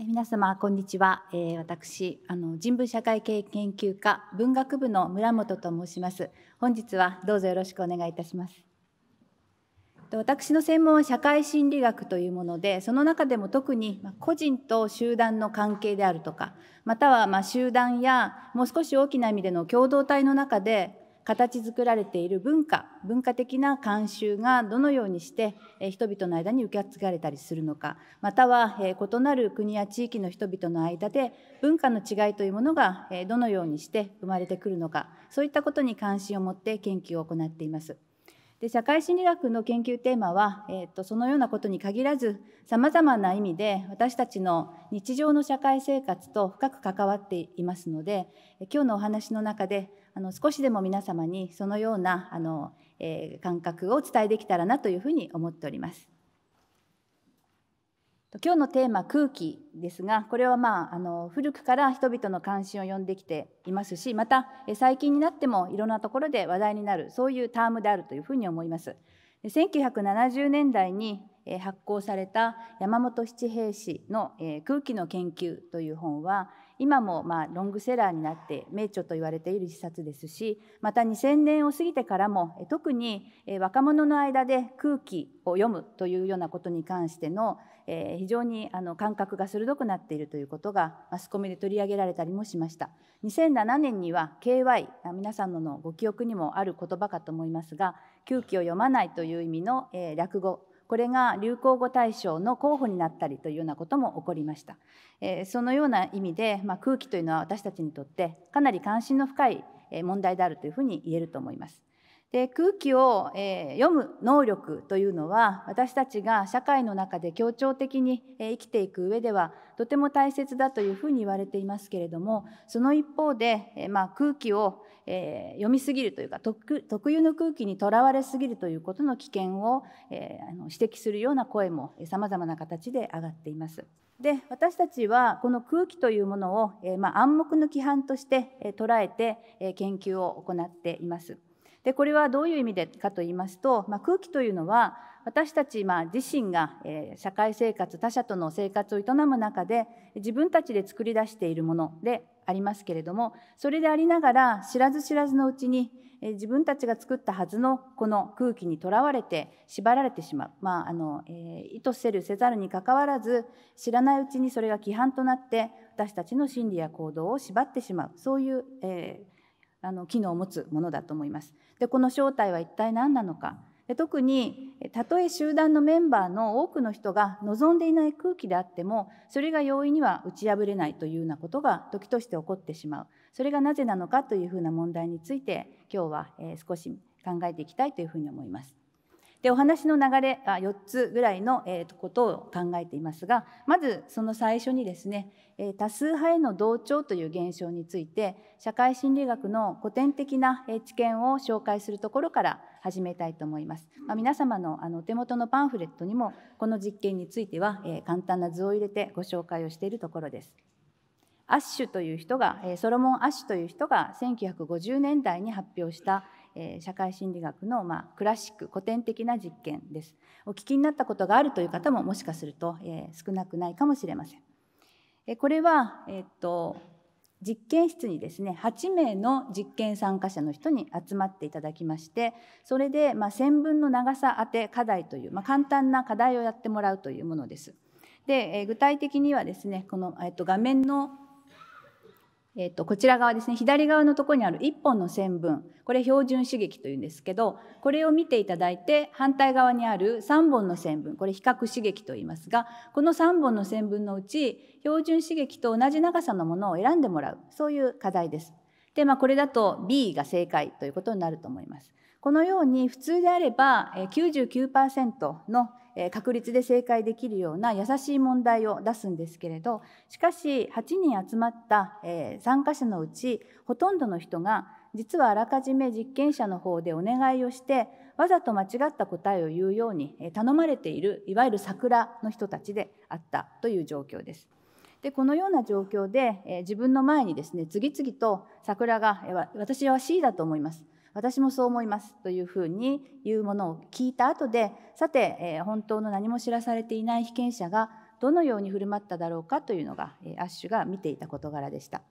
皆様こんにちは、えー、私あの人文社会系研究科文学部の村本と申します本日はどうぞよろしくお願いいたします私の専門は社会心理学というものでその中でも特に個人と集団の関係であるとかまたはま集団やもう少し大きな意味での共同体の中で形作られている文化文化的な慣習がどのようにして人々の間に受け継がれたりするのかまたは異なる国や地域の人々の間で文化の違いというものがどのようにして生まれてくるのかそういったことに関心を持って研究を行っています。で社会心理学の研究テーマは、えーと、そのようなことに限らずさまざまな意味で私たちの日常の社会生活と深く関わっていますので今日のお話の中であの少しでも皆様にそのようなあの、えー、感覚をお伝えできたらなというふうに思っております。今日のテーマ「空気」ですがこれは、まあ、あの古くから人々の関心を呼んできていますしまた最近になってもいろんなところで話題になるそういうタームであるというふうに思います。1970年代に発行された山本七平氏の「空気の研究」という本は今もまあロングセラーになって名著と言われている一冊ですしまた2000年を過ぎてからも特に若者の間で空気を読むというようなことに関してのえー、非常にあの感覚が鋭くなっているということがマスコミで取り上げられたりもしました2007年には KY 皆さんのご記憶にもある言葉かと思いますが空気を読まないという意味の、えー、略語これが流行語大賞の候補になったりというようなことも起こりました、えー、そのような意味で、まあ、空気というのは私たちにとってかなり関心の深い問題であるというふうに言えると思いますで空気を、えー、読む能力というのは私たちが社会の中で協調的に、えー、生きていく上ではとても大切だというふうに言われていますけれどもその一方で、えー、まあ、空気を、え読みすぎるというか特有の空気にとらわれすぎるということの危険を、えあの指摘するような声もさまざまな形で上がっています。で私たちはこの空気というものを、えまあ、暗黙の規範として、え捉えて、え研究を行っています。でこれはどういう意味でかと言いますと、まあ、空気というのは私たちまあ自身が、え社会生活他者との生活を営む中で自分たちで作り出しているものでありますけれどもそれでありながら知らず知らずのうちに自分たちが作ったはずのこの空気にとらわれて縛られてしまう、まああのえ意図せるせざるにかかわらず知らないうちにそれが規範となって私たちの心理や行動を縛ってしまうそういう、えー、あの機能を持つものだと思います。でこの正体は一体何なのかで特にたとえ集団のメンバーの多くの人が望んでいない空気であってもそれが容易には打ち破れないというようなことが時として起こってしまうそれがなぜなのかというふうな問題について今日は少し考えていきたいというふうに思います。でお話の流れあ4つぐらいの、えことを考えていますがまずその最初にですね、え多数派への同調という現象について社会心理学の古典的な知見を紹介するところから始めたいと思います、まあ、皆様のあのお手元のパンフレットにもこの実験については、え簡単な図を入れてご紹介をしているところです。アッシュという人がソロモン・アッシュという人が1950年代に発表したえ社会心理学の、まクラシック古典的な実験ですお聞きになったことがあるという方ももしかすると、え少なくないかもしれません、えこれは、えっと実験室にですね8名の実験参加者の人に集まっていただきましてそれでま線分の長さ当て課題という、まあ、簡単な課題をやってもらうというものです。で具体的にはですねこの、えっと、画面のえっと、こちら側ですね左側のところにある1本の線分これ標準刺激というんですけどこれを見ていただいて反対側にある3本の線分これ比較刺激と言いますがこの3本の線分のうち標準刺激と同じ長さのものを選んでもらうそういう課題です。でまあこれだと B が正解ということになると思います。このように普通であれば99%の確率で正解できるような優しい問題を出すんですけれどしかし8人集まった参加者のうちほとんどの人が実はあらかじめ実験者の方でお願いをしてわざと間違った答えを言うように頼まれているいわゆる桜の人たちであったという状況です。でこのような状況で自分の前にですね次々と桜が「私は C だと思います」私もそう思いますというふうに言うものを聞いた後でさて、えー、本当の何も知らされていない被験者がどのように振る舞っただろうかというのが、えー、アッシュが見ていた事柄でした。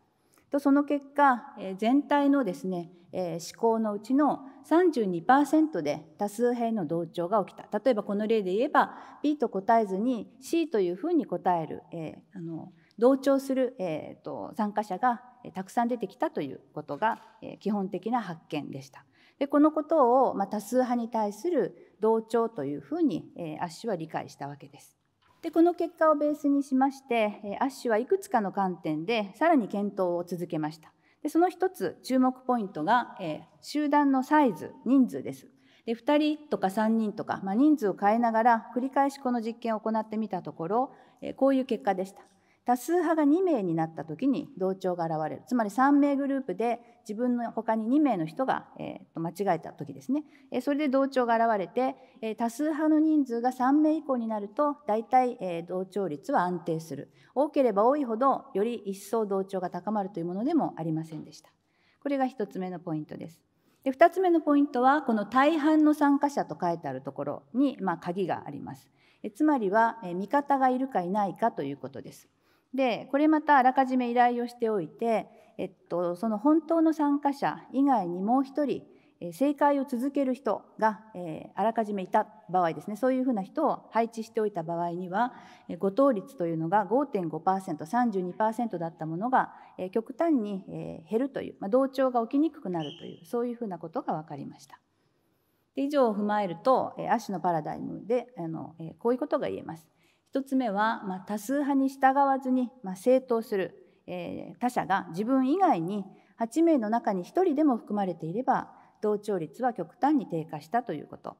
とその結果、えー、全体のですね、えー、思考のうちの32%で多数変の同調が起きた例えばこの例で言えば B と答えずに C というふうに答える、えー、あの同調する、えーと、参加者がたくさん出てきたということが、えー、基本的な発見でした。でこのことを、まあ、多数派に対する同調というふうに、えー、アッシュは理解したわけです。でこの結果をベースにしまして、えー、アッシュはいくつかの観点でさらに検討を続けました。でその一つ注目ポイントが、えー、集団のサイズ人数です。で2人とか3人とか、まあ、人数を変えながら繰り返しこの実験を行ってみたところ、えー、こういう結果でした。多数派が2名になった時に同調が現れるつまり3名グループで自分の他に2名の人が、えー、と間違えた時ですね、えそれで同調が現れて、え多数派の人数が3名以降になると大体、え同調率は安定する多ければ多いほどより一層同調が高まるというものでもありませんでしたこれが1つ目のポイントですで2つ目のポイントはこの大半の参加者と書いてあるところに、まあ、鍵がありますつまりは味方がいるかいないかということですでこれまたあらかじめ依頼をしておいて、えっと、その本当の参加者以外にもう1人正解を続ける人が、えあらかじめいた場合ですねそういうふうな人を配置しておいた場合には誤答率というのが 5.5%32% だったものが、え極端に、え減るという、まあ、同調が起きにくくなるというそういうふうなことが分かりました。で以上を踏まえると「亜種、のパラダイムで」でこういうことが言えます。1つ目は、まあ、多数派に従わずに、まあ、正当する、えー、他者が自分以外に8名の中に1人でも含まれていれば同調率は極端に低下したということ。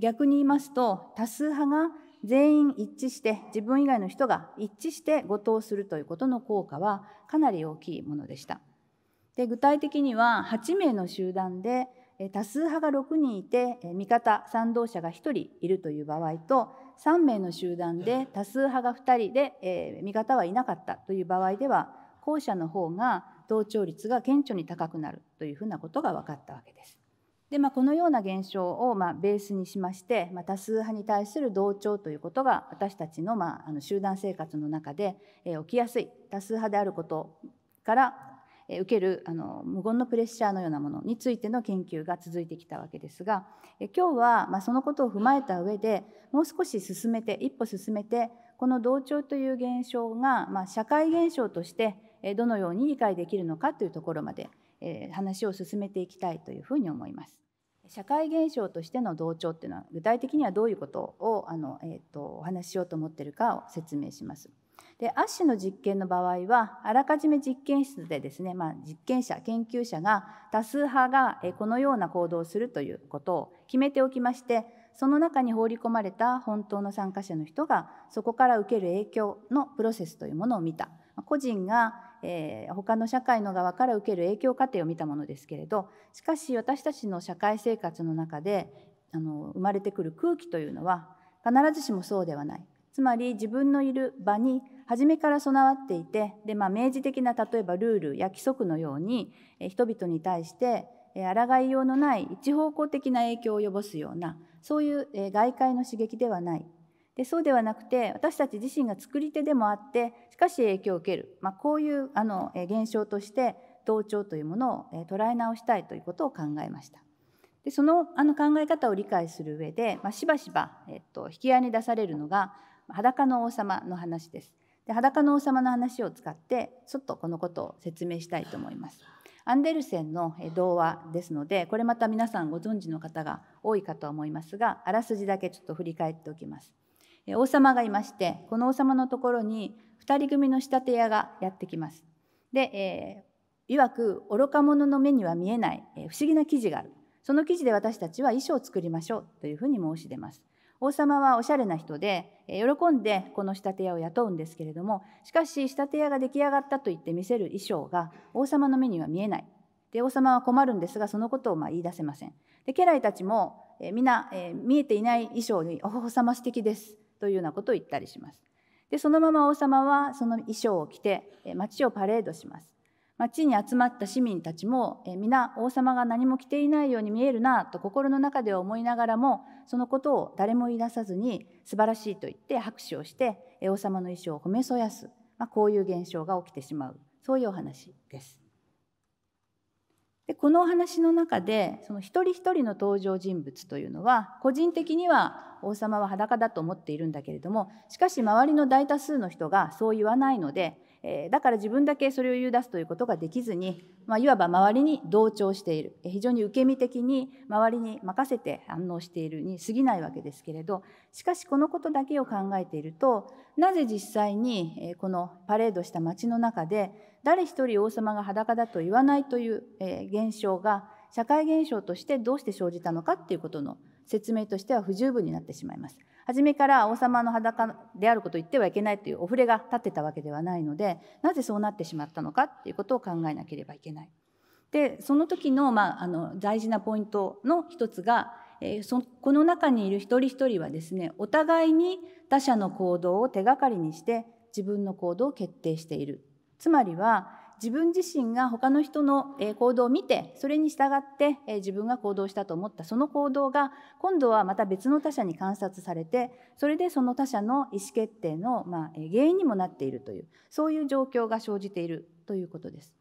逆に言いますと多数派が全員一致して自分以外の人が一致して誤答するということの効果はかなり大きいものでした。で具体的には8名の集団で多数派が6人いて味方賛同者が1人いるという場合と3名の集団で多数派が2人で、えー、味方はいなかったという場合では後者の方が同調率が顕著に高くなるというふうなことが分かったわけです。でまあ、このような現象をまあベースにしまして、まあ、多数派に対する同調ということが私たちのまああの集団生活の中でえ起きやすい多数派であることから受けるあの無言のプレッシャーのようなものについての研究が続いてきたわけですが今日はまそのことを踏まえた上でもう少し進めて一歩進めてこの同調という現象がま社会現象としてどのように理解できるのかというところまで話を進めていきたいというふうに思います。社会現象としての同調っていうのは具体的にはどういうことをあの、えーと、とお話ししようと思ってるかを説明します。でアッシュの実験の場合はあらかじめ実験室でですね、まあ、実験者研究者が多数派がこのような行動をするということを決めておきましてその中に放り込まれた本当の参加者の人がそこから受ける影響のプロセスというものを見た個人が、えー、他の社会の側から受ける影響過程を見たものですけれどしかし私たちの社会生活の中であの生まれてくる空気というのは必ずしもそうではないつまり自分のいる場に初めから備わっていてで、まあ、明示的な例えばルールや規則のように人々に対して抗いようのない一方向的な影響を及ぼすようなそういう外界の刺激ではないでそうではなくて私たち自身が作り手でもあってしかし影響を受ける、まあ、こういうあの現象として同調というものを捉え直したいということを考えました。でそのあの考え方を理解する上で、まあ、しばしば、えっと、引き合いに出されるのが裸の王様の話です。で裸の王様の話を使ってちょっとこのことを説明したいと思います。アンデルセンの童話ですのでこれまた皆さんご存知の方が多いかとは思いますがあらすじだけちょっと振り返っておきます。王様がいましてこの王様のところに2人組の仕立て屋がやってきます。で、えー、いわく愚か者の目には見えない、え不思議な記事があるその記事で私たちは衣装を作りましょうというふうに申し出ます。王様はおしゃれな人で喜んでこの仕立て屋を雇うんですけれどもしかし仕立て屋が出来上がったと言って見せる衣装が王様の目には見えないで王様は困るんですがそのことをま言い出せませんで家来たちも皆、えー、見えていない衣装に「お王様素敵です」というようなことを言ったりしますでそのまま王様はその衣装を着て街をパレードします町に集まった市民たちも、皆王様が何も着ていないように見えるなと心の中では思いながらもそのことを誰も言い出さずに素晴らしいと言って拍手をして、王様の衣装を褒めそやす、まあ、こういう現象が起きてしまうそういうお話です。でこのお話の中でその一人一人の登場人物というのは個人的には王様は裸だと思っているんだけれどもしかし周りの大多数の人がそう言わないのでえだから自分だけそれを言い出すということができずに、まあ、いわば周りに同調している非常に受け身的に周りに任せて反応しているに過ぎないわけですけれどしかしこのことだけを考えているとなぜ実際にこのパレードした街の中で誰一人王様が裸だと言わないという現象が社会現象としてどうして生じたのかっていうことの説明としては不十分になってしまいます。初めから王様の裸であることを言ってはいけないというお触れが立ってたわけではないのでなぜそうなってしまったのかっていうことを考えなければいけない。でその時の,、まあ、あの大事なポイントの一つが、えー、そこの中にいる一人一人はですねお互いに他者の行動を手がかりにして自分の行動を決定している。つまりは自分自身が他の人の行動を見てそれに従って自分が行動したと思ったその行動が今度はまた別の他者に観察されてそれでその他者の意思決定のま原因にもなっているというそういう状況が生じているということです。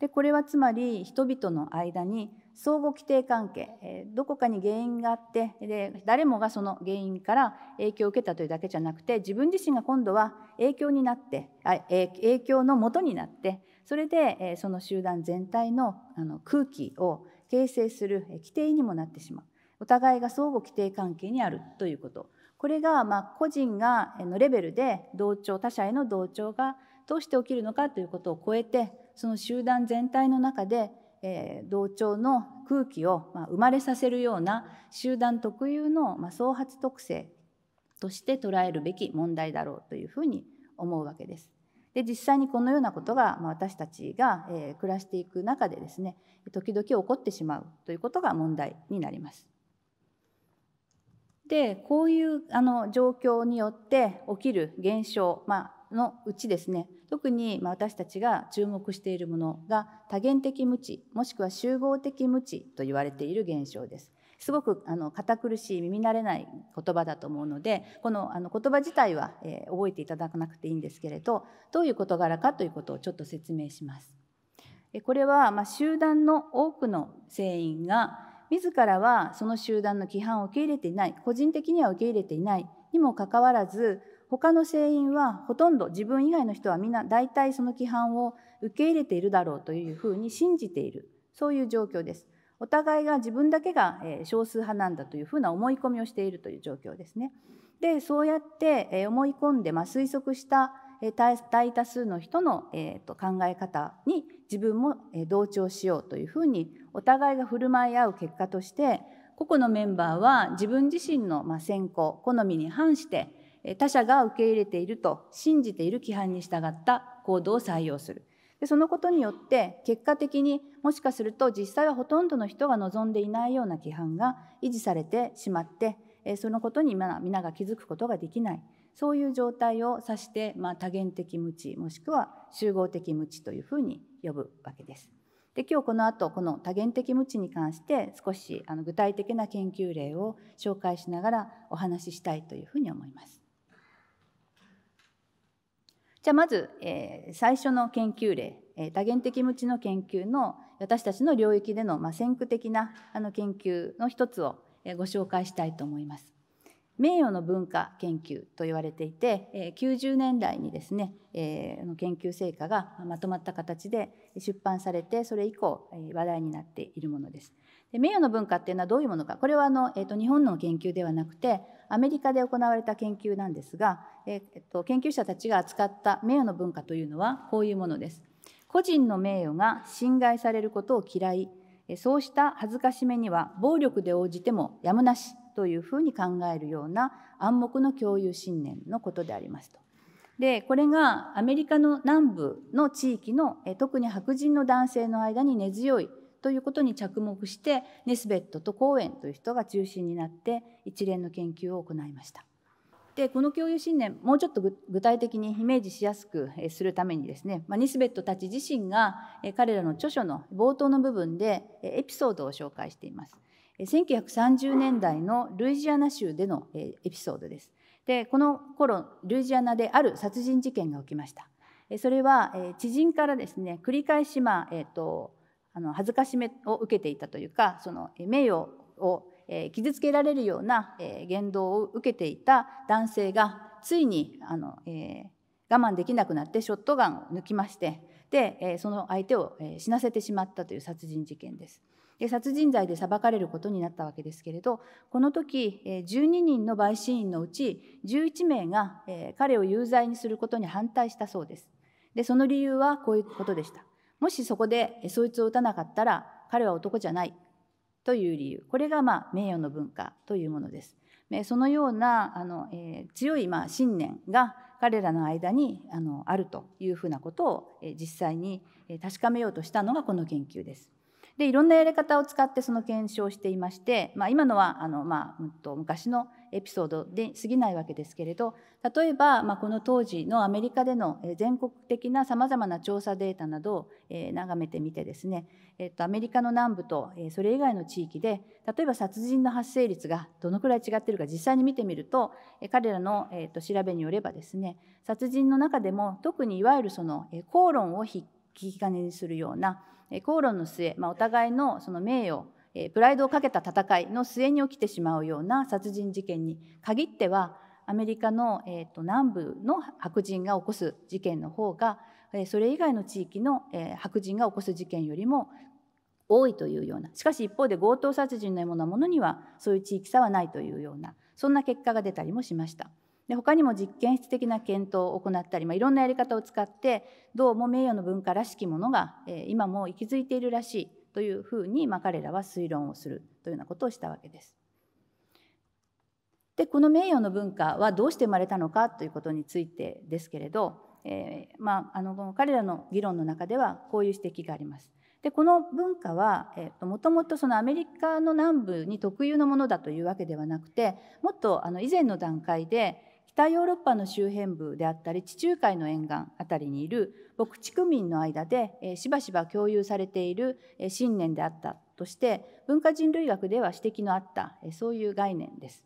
でこれはつまり人々の間に相互規定関係、えどこかに原因があってで誰もがその原因から影響を受けたというだけじゃなくて自分自身が今度は影響になってあ影響のもとになってそれでその集団全体の空気を形成する規定にもなってしまうお互いが相互規定関係にあるということこれがま個人がのレベルで同調他者への同調がどうして起きるのかということを超えてその集団全体の中でえ同調の空気を、ま生まれさせるような集団特有の、ま創発特性として捉えるべき問題だろうというふうに思うわけです。で実際にこのようなことが、ま私たちが、え暮らしていく中でですね時々起こってしまうということが問題になります。でこういうあの状況によって起きる現象、まのうちですね特にま私たちが注目しているものが多元的無知もしくは集合的無知と言われている現象です。すごくあの堅苦しい耳慣れない言葉だと思うのでこのあの言葉自体は、えー、覚えていただかなくていいんですけれどどういう事柄かということをちょっと説明します。これは、まあ、集団の多くの船員が自らはその集団の規範を受け入れていない個人的には受け入れていないにもかかわらず他の船員はほとんど自分以外の人はみんな大体その規範を受け入れているだろうというふうに信じているそういう状況です。お互いが自分だけが少数派なんだというふうな思い込みをしているという状況ですね。でそうやって思い込んで、まあ、推測した大多数の人の、えー、と考え方に自分も同調しようというふうにお互いが振る舞い合う結果として個々のメンバーは自分自身の選考好みに反して他者が受け入れていると信じている規範に従った行動を採用するでそのことによって結果的にもしかすると実際はほとんどの人が望んでいないような規範が維持されてしまってそのことに皆が気づくことができないそういう状態を指して、まあ、多元的無知もしくは集合的無知というふうに呼ぶわけです。で今日この後この多元的無知に関して少しあの具体的な研究例を紹介しながらお話ししたいというふうに思います。じゃあまず、えー、最初の研究例、えー、多元的無知の研究の私たちの領域での、まあ、先駆的なあの研究の一つを、えー、ご紹介したいと思います。名誉の文化研究と言われていて、えー、90年代にですね、えー、研究成果がまとまった形で出版されてそれ以降話題になっているものです。で名誉の文化っていうのはどういうものかこれはあの、えーと、日本の研究ではなくてアメリカで行われた研究なんですが、えーと研究者たちが扱った名誉の文化というのはこういうものです。個人の名誉が侵害されることを嫌いそうした恥ずかしめには暴力で応じてもやむなしというふうに考えるような暗黙の共有信念のことでありますと。でこれがアメリカの南部の地域の特に白人の男性の間に根強いということに着目してネスベットとコーエンという人が中心になって一連の研究を行いました。でこの共有信念もうちょっと具体的にイメージしやすくするためにですね、まあ、ニスベットたち自身が彼らの著書の冒頭の部分でエピソードを紹介しています。1930年代のルイジアナ州でのエピソードです。でこの頃ルイジアナである殺人事件が起きました。それは知人からですね繰り返し、まあえーとあの恥ずかしめを受けていたというかその名誉を傷つけられるような言動を受けていた男性がついにあの、えー、我慢できなくなってショットガンを抜きましてでその相手を死なせてしまったという殺人事件です。で殺人罪で裁かれることになったわけですけれどこの時12人の陪審員のうち11名が彼を有罪にすることに反対したそうです。でその理由はこういうことでした。もしそこでそいつを打たなかったら彼は男じゃないという理由これがまあ名誉の文化というものです。そのようなあの、えー、強いまあ信念が彼らの間にあのあるというふうなことを実際に確かめようとしたのがこの研究です。でいろんなやり方を使ってその検証をしていまして、まあ、今のはあの、まあ、うん、と昔のエピソードで過ぎないわけですけれど例えば、まあ、この当時のアメリカでの全国的なさまざまな調査データなどを、えー、眺めてみてですね、えーと、アメリカの南部と、えー、それ以外の地域で例えば殺人の発生率がどのくらい違っているか実際に見てみると、えー、彼らの、えーと、と調べによればですね殺人の中でも特にいわゆるその、えー、口論を引き金にするような口論の末、まあ、お互いのその名誉プライドをかけた戦いの末に起きてしまうような殺人事件に限ってはアメリカの、えと、南部の白人が起こす事件の方がそれ以外の地域の、え白人が起こす事件よりも多いというようなしかし一方で強盗殺人のようなものにはそういう地域差はないというようなそんな結果が出たりもしました。で他にも実験室的な検討を行ったり、まあ、いろんなやり方を使ってどうも名誉の文化らしきものが、え今も息づいているらしいというふうに、まあ、彼らは推論をするというようなことをしたわけです。でこの名誉の文化はどうして生まれたのかということについてですけれど、えー、まあ、あの彼らの議論の中ではこういう指摘があります。でこの文化は、えー、もともとそのアメリカの南部に特有のものだというわけではなくてもっとあの以前の段階で北ヨーロッパの周辺部であったり地中海の沿岸あたりにいる牧畜民の間で、しばしば共有されている、信念であったとして文化人類学では指摘のあった、そういう概念です。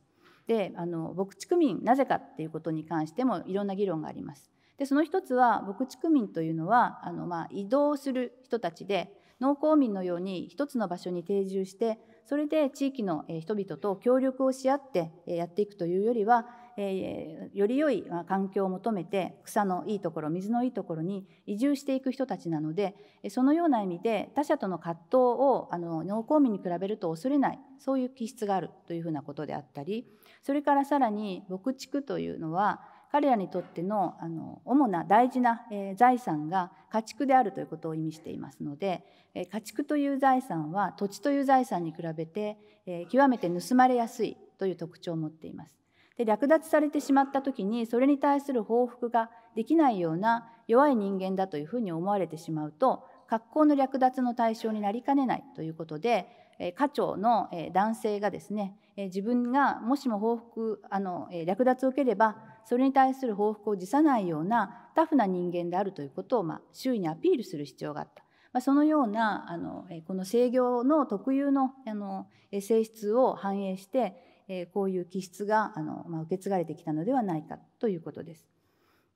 であの牧畜民なぜかっていうことに関してもいろんな議論があります。でその一つは牧畜民というのはあの、まあ、移動する人たちで農耕民のように一つの場所に定住してそれで地域の人々と協力をし合ってやっていくというよりはえー、より良い環境を求めて草のいいところ水のいいところに移住していく人たちなのでそのような意味で他者との葛藤をあの農耕民に比べると恐れないそういう気質があるというふうなことであったりそれからさらに牧畜というのは彼らにとってのあの主な大事な、えー、財産が家畜であるということを意味していますので、えー、家畜という財産は土地という財産に比べて、えー、極めて盗まれやすいという特徴を持っています。で略奪されてしまった時にそれに対する報復ができないような弱い人間だというふうに思われてしまうと格好の略奪の対象になりかねないということで家長の男性がですね自分がもしも報復あの略奪を受ければそれに対する報復を辞さないようなタフな人間であるということを、まあ、周囲にアピールする必要があった。まあ、そのようなあのこの制御の特有のあの性質を反映してえこういう気質があの、ま受け継がれてきたのではないかということです。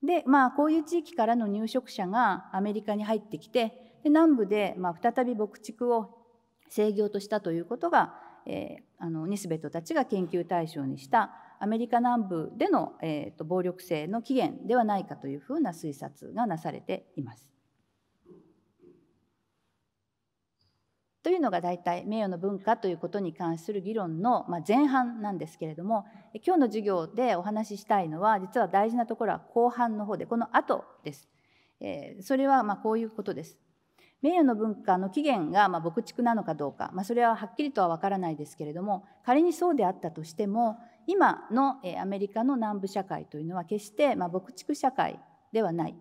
でまあこういう地域からの入植者がアメリカに入ってきてで南部で、ま再び牧畜を制御としたということが、えー、あのニスベットたちが研究対象にしたアメリカ南部での、えーと暴力性の起源ではないかというふうな推察がなされています。というのが大体名誉の文化ということに関する議論の前半なんですけれども今日の授業でお話ししたいのは実は大事なところは後半の方でこの後です。えそれはまこういうことです。名誉の文化の起源がま牧畜なのかどうか、まあ、それははっきりとは分からないですけれども仮にそうであったとしても今のアメリカの南部社会というのは決してま牧畜社会ではない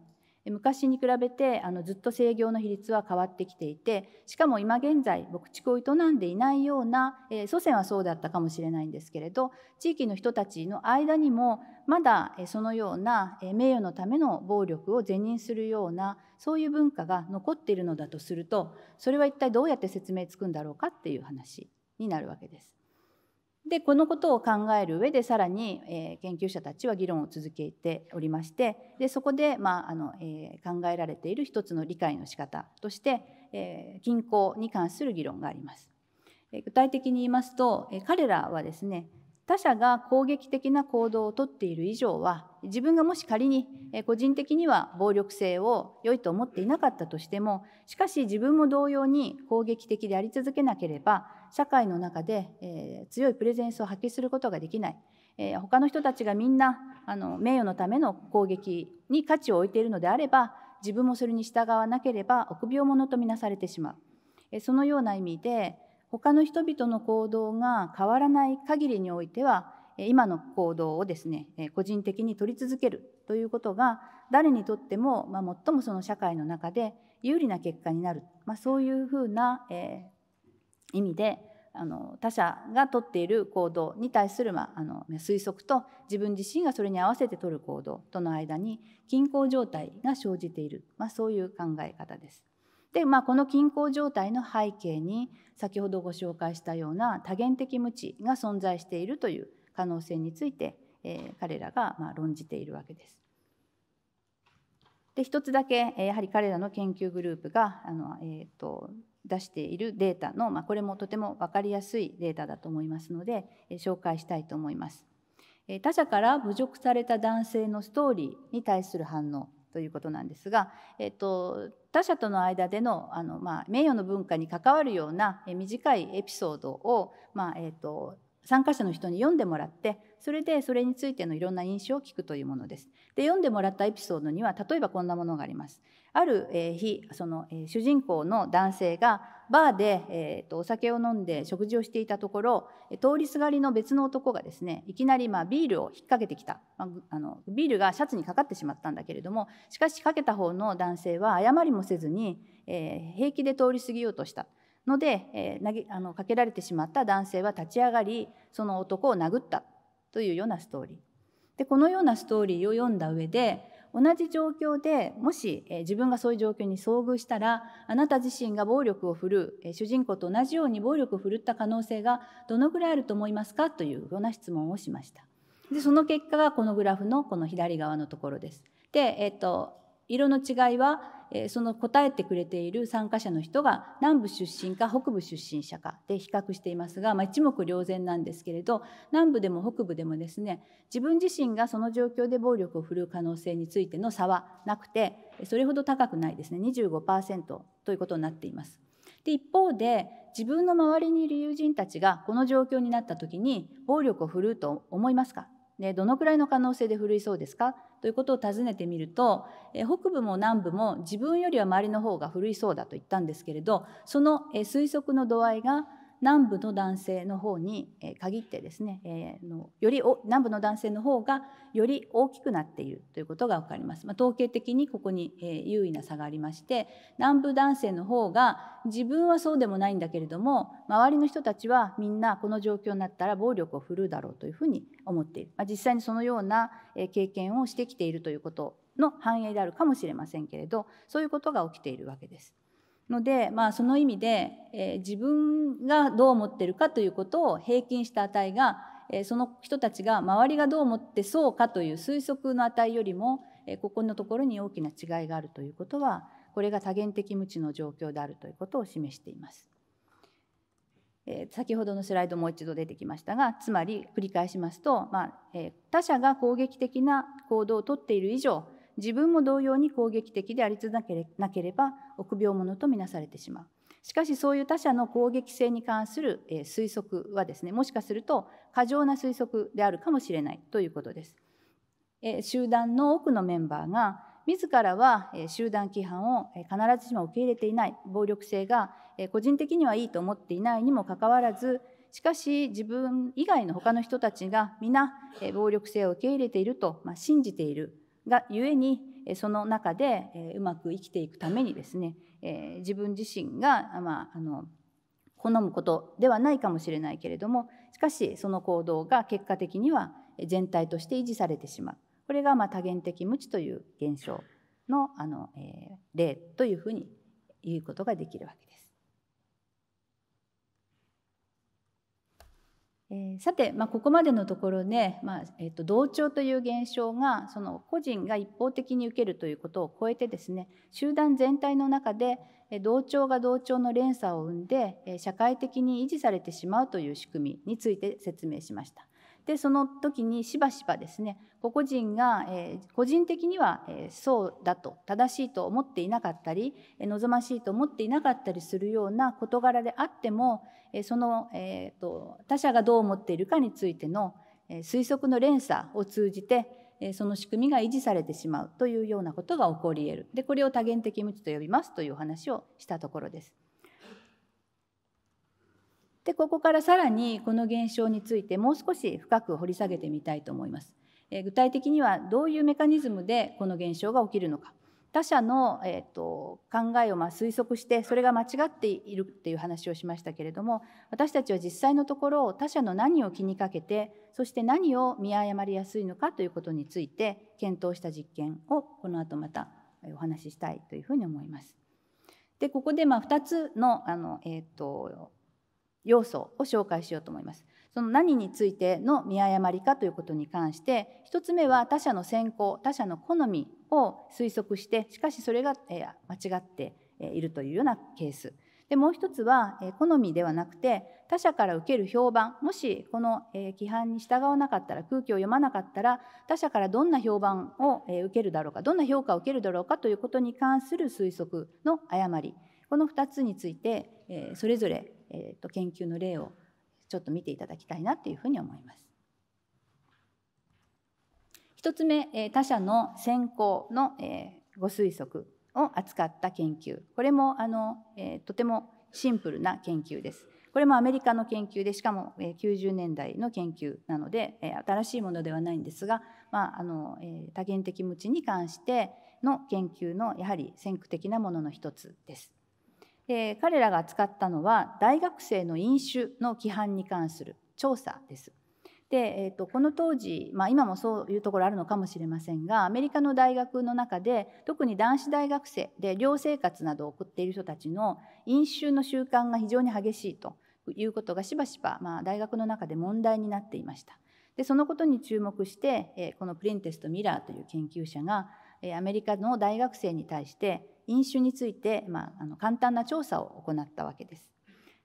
昔に比べてあのずっと制御の比率は変わってきていてしかも今現在牧畜を営んでいないような、え祖先はそうだったかもしれないんですけれど地域の人たちの間にもまだそのような名誉のための暴力を是認するようなそういう文化が残っているのだとするとそれは一体どうやって説明つくんだろうかっていう話になるわけです。でこのことを考える上でさらに、えー、研究者たちは議論を続けておりましてでそこで、まああのえー、考えられている一つの理解の仕方として、えー、均衡に関する議論があります。えー、具体的に言いますと、えー、彼らはですね他者が攻撃的な行動をとっている以上は自分がもし仮に個人的には暴力性を良いと思っていなかったとしてもしかし自分も同様に攻撃的であり続けなければ社会の中で、えー、強いプレゼンスを発揮することができない、えー、他の人たちがみんなあの名誉のための攻撃に価値を置いているのであれば自分もそれに従わなければ臆病者と見なされてしまう、えー、そのような意味で他の人々の行動が変わらない限りにおいては今の行動をですね個人的に取り続けるということが誰にとっても、まあ、最もその社会の中で有利な結果になる、まあ、そういうふうな、えー、意味であの他者がとっている行動に対する、まあ、あの推測と自分自身がそれに合わせてとる行動との間に均衡状態が生じている、まあ、そういう考え方です。で、まあ、この均衡状態の背景に先ほどご紹介したような多元的無知が存在しているという可能性について、えー、彼らがま論じているわけです。で一つだけやはり彼らの研究グループがあの、えーと出しているデータの、まあ、これもとても分かりやすいデータだと思いますので、え紹介したいと思います。え他者から侮辱された男性のストーリーに対する反応ということなんですが、えっと、他者との間でのあの、まあ、名誉の文化に関わるような短いエピソードを、まあえっと、参加者の人に読んでもらってそれでそれについてのいろんな印象を聞くというものです。で読んでもらったエピソードには例えばこんなものがあります。ある日その主人公の男性がバーで、えー、とお酒を飲んで食事をしていたところ通りすがりの別の男がですねいきなりまあビールを引っ掛けてきた、まあ、あのビールがシャツにかかってしまったんだけれどもしかしかけた方の男性は謝りもせずに、えー、平気で通り過ぎようとしたので、えー、投げあのかけられてしまった男性は立ち上がりその男を殴ったというようなストーリー。でこのようなストーリーを読んだ上で同じ状況でもし自分がそういう状況に遭遇したらあなた自身が暴力を振るう主人公と同じように暴力を振るった可能性がどのぐらいあると思いますかというような質問をしました。でその結果がこのグラフのこの左側のところです。で、えっと色の違いは、その答えてくれている参加者の人が南部出身か北部出身者かで比較していますが、まあ、一目瞭然なんですけれど南部でも北部でもですね自分自身がその状況で暴力を振るう可能性についての差はなくてそれほど高くないですね25%ということになっています。で一方で自分の周りにいる友人たちがこの状況になった時に暴力を振るうと思いますか、ね、どのくらいの可能性で振るいそうですかということを尋ねてみると、え北部も南部も自分よりは周りの方が古いそうだと言ったんですけれどその、え推測の度合いが南部の男性の方に限ってですね、えー、のより南部の男性の方がより大きくなっているということが分かります。まあ、統計的にここに、えー、優位な差がありまして南部男性の方が自分はそうでもないんだけれども周りの人たちはみんなこの状況になったら暴力を振るうだろうというふうに思っている、まあ、実際にそのような経験をしてきているということの反映であるかもしれませんけれどそういうことが起きているわけです。ので、まあ、その意味で、えー、自分がどう思ってるかということを平均した値が、えー、その人たちが周りがどう思ってそうかという推測の値よりも、えー、ここのところに大きな違いがあるということはこれが多元的無知の状況であるということを示しています。え先ほどのスライドもう一度出てきましたがつまり繰り返しますと、まあえ他者が攻撃的な行動をとっている以上自分も同様に攻撃的であり続けなければ臆病者とみなされてしまう。しかしそういう他者の攻撃性に関する推測はですねもしかすると過剰な推測であるかもしれないということです。集団の多くのメンバーが自らは集団規範を必ずしも受け入れていない暴力性が個人的にはいいと思っていないにもかかわらずしかし自分以外の他の人たちが皆暴力性を受け入れていると信じているがゆえにその中でうまく生きていくためにですね自分自身が、まあ、あの好むことではないかもしれないけれどもしかしその行動が結果的には全体として維持されてしまうこれがま多元的無知という現象のあの、え例というふうに言うことができるわけです。えー、さて、まあ、ここまでのところね、まあえーと、と同調という現象がその個人が一方的に受けるということを超えてですね集団全体の中で同調が同調の連鎖を生んで社会的に維持されてしまうという仕組みについて説明しました。でその時にしばしばですね個々人が、えー、個人的には、えー、そうだと正しいと思っていなかったり、えー、望ましいと思っていなかったりするような事柄であっても、えその、えーと、他者がどう思っているかについての、え推測の連鎖を通じて、えその仕組みが維持されてしまうというようなことが起こり得るでこれを多元的無知と呼びますというお話をしたところです。でここからさらにこの現象についてもう少し深く掘り下げてみたいと思います。え具体的にはどういうメカニズムでこの現象が起きるのか他者の、えーと、考えをま推測してそれが間違っているっていう話をしましたけれども私たちは実際のところ他者の何を気にかけてそして何を見誤りやすいのかということについて検討した実験をこの後またお話ししたいというふうに思います。でここでま2つのあの、えーと要素を紹介しようと思います。その何についての見誤りかということに関して1つ目は他者の選考他者の好みを推測してしかしそれが間違っているというようなケースでもう1つは好みではなくて他者から受ける評判もしこの規範に従わなかったら空気を読まなかったら他者からどんな評判を受けるだろうかどんな評価を受けるだろうかということに関する推測の誤りこの2つについてそれぞれえー、と研究の例をちょっと見ていただきたいなというふうに思います。一つ目、えー、他者の選考の、えー、ご推測を扱った研究これもあの、えー、とてもシンプルな研究です。これもアメリカの研究でしかも90年代の研究なので新しいものではないんですが、まあ、あのえ多元的無知に関しての研究のやはり先駆的なものの一つです。で彼らが扱ったのは大学生の飲酒の規範に関する調査です。でえーと、とこの当時、まあ、今もそういうところあるのかもしれませんがアメリカの大学の中で特に男子大学生で寮生活などを送っている人たちの飲酒の習慣が非常に激しいということがしばしば、まあ、大学の中で問題になっていました。でそのことに注目して、えー、このプリンテスト・ミラーという研究者がアメリカの大学生に対して飲酒について、まあ、あの簡単な調査を行ったわけです。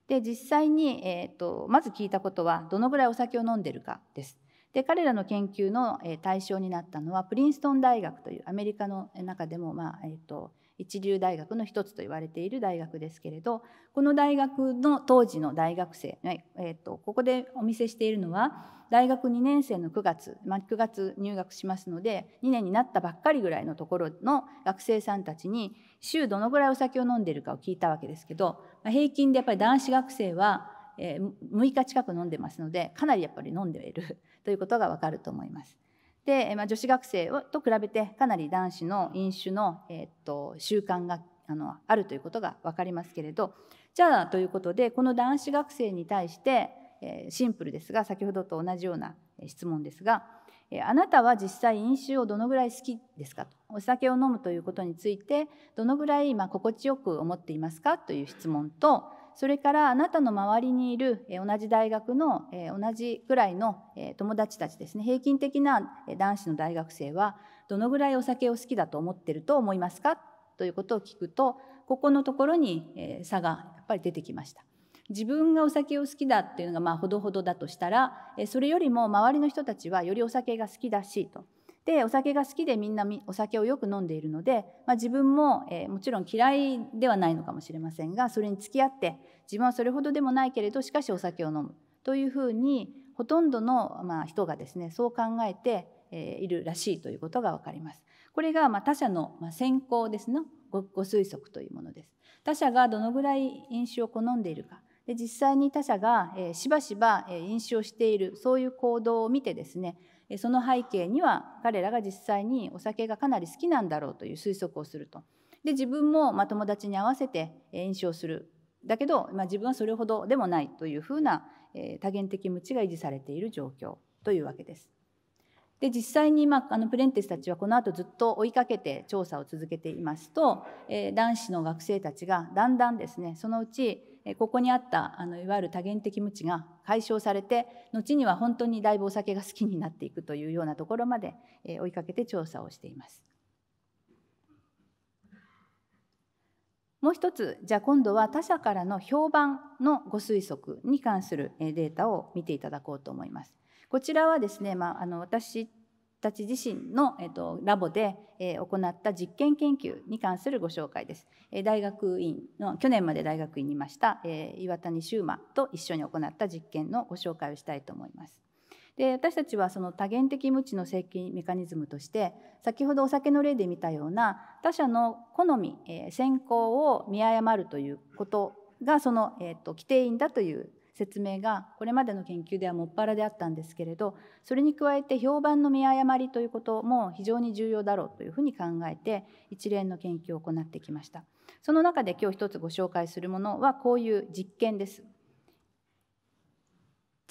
で実際に、えーと、まず聞いたことはどのぐらいお酒を飲んでるかです。で彼らの研究の対象になったのはプリンストン大学というアメリカの中でも、まあえーと一流大学の一つと言われている大学ですけれどこの大学の当時の大学生、えーと、ここでお見せしているのは大学2年生の9月、まあ、9月入学しますので2年になったばっかりぐらいのところの学生さんたちに週どのぐらいお酒を飲んでいるかを聞いたわけですけど、まあ、平均でやっぱり男子学生は、えー、6日近く飲んでますのでかなりやっぱり飲んでいるということがわかると思います。で、まあ、女子学生と比べてかなり男子の飲酒の、えー、っと習慣があのあるということが分かりますけれどじゃあということでこの男子学生に対して、えー、シンプルですが先ほどと同じような質問ですが、えー、あなたは実際飲酒をどのぐらい好きですかとお酒を飲むということについてどのぐらい今心地よく思っていますかという質問とそれからあなたの周りにいる同じ大学の同じくらいの友達たちですね平均的な男子の大学生はどのぐらいお酒を好きだと思ってると思いますかということを聞くとここのところに差がやっぱり出てきました。自分がお酒を好きだっていうのがまあほどほどだとしたらそれよりも周りの人たちはよりお酒が好きだしとでお酒が好きでみんなお酒をよく飲んでいるので、まあ、自分も、えー、もちろん嫌いではないのかもしれませんがそれに付き合って自分はそれほどでもないけれどしかしお酒を飲むというふうにほとんどの、まあ、人がですねそう考えて、えー、いるらしいということが分かります。これが、まあ、他者の、まあ、先行ですねご推測というものです。他者がどのぐらい飲酒を好んでいるかで実際に他者が、えー、しばしば、えー、飲酒をしているそういう行動を見てですねその背景には彼らが実際にお酒がかなり好きなんだろうという推測をすると。で自分もま友達に合わせて飲酒をするだけど、まあ、自分はそれほどでもないというふうな、え多元的無知が維持されている状況というわけです。で実際に、まあ、あのプレンテスたちはこの後ずっと追いかけて調査を続けていますと、え男子の学生たちがだんだんですねそのうちここにあったあのいわゆる多元的無知が解消されて後には本当にだいぶお酒が好きになっていくというようなところまで追いかけて調査をしています。もう一つじゃあ今度は他者からの評判のご推測に関するデータを見ていただこうと思います。こちらはですね、まあ、あの私たち自身の、えー、とラボで、え行った実験研究に関するご紹介です。え大学院の去年まで大学院にいました、え岩谷修馬と一緒に行った実験のご紹介をしたいと思います。で私たちはその多元的無知の正規メカニズムとして先ほどお酒の例で見たような他者の好み、えー、選考を見誤るということがその、えーと、規定員だという説明がこれまでの研究ではもっぱらであったんですけれどそれに加えて評判の見誤りということも非常に重要だろうというふうに考えて一連の研究を行ってきましたその中で今日一つご紹介するものはこういう実験です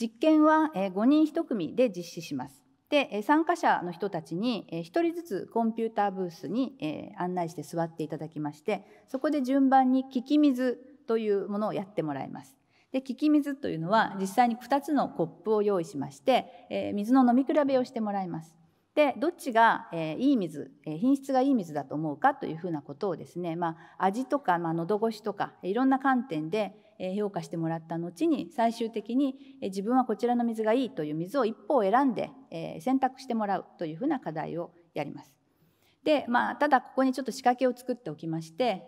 実験は5人1組で実施しますで参加者の人たちに1人ずつコンピューターブースに案内して座っていただきましてそこで順番に聞き水というものをやってもらいますで聞き水というのは実際に2つのコップを用意しまして、えー、水の飲み比べをしてもらいます。でどっちが、えー、いい水、え品質がいい水だと思うかというふうなことをですね、まあ、味とか、まあ、喉越しとかいろんな観点で評価してもらった後に最終的に自分はこちらの水がいいという水を一方選んで選択してもらうというふうな課題をやります。でまあ、ただここにちょっと仕掛けを作っておきまして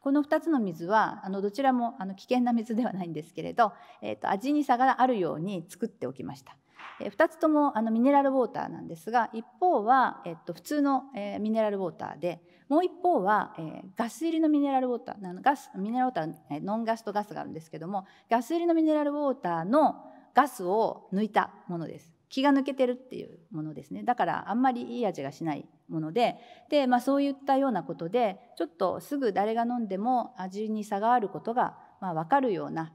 この2つの水はあのどちらもあの危険な水ではないんですけれど、えー、と味に差があるように作っておきました。えー、2つともあのミネラルウォーターなんですが一方は、えー、と普通の、えミネラルウォーターでもう一方は、えー、ガス入りのミネラルウォーターのガスミネラルウォーター、えー、ノンガスとガスがあるんですけどもガス入りのミネラルウォーターのガスを抜いたものです。気が抜けてるっていうものですねだからあんまりいい味がしないものでで、まあ、そういったようなことでちょっとすぐ誰が飲んでも味に差があることが、まあ、分かるような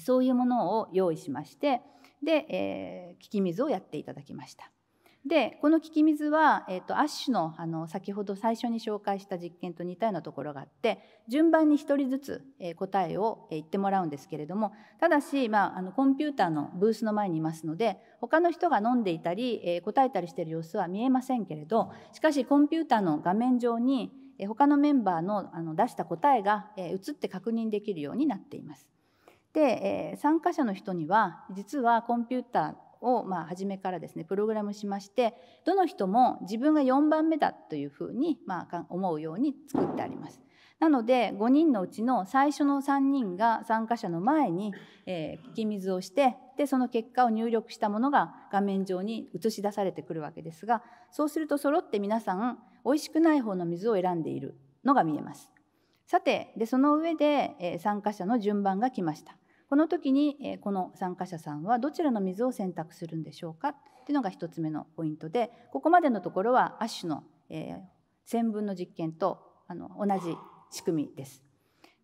そういうものを用意しましてで、えー、き水をやっていただきました。でこの聞き水は、えーと、とアッシュのあの先ほど最初に紹介した実験と似たようなところがあって順番に1人ずつ、えー、答えを、えー、言ってもらうんですけれどもただし、まあ、あのコンピューターのブースの前にいますので他の人が飲んでいたり、えー、答えたりしている様子は見えませんけれどしかしコンピューターの画面上に、えー、他のメンバーのあの出した答えが、えー、映って確認できるようになっています。で、えー、参加者の人には実はコンピューターを、まあ、初めからですねプログラムしましてどの人も自分が4番目だというふうに、まあ、思うように作ってあります。なので5人のうちの最初の3人が参加者の前に、え聞き水をしてでその結果を入力したものが画面上に映し出されてくるわけですがそうすると揃って皆さんおいしくない方の水を選んでいるのが見えます。さてでその上で、え参加者の順番が来ました。この時にこの参加者さんはどちらの水を選択するんでしょうかっていうのが1つ目のポイントでここまでのところはアッシュの線分の実験と同じ仕組みです。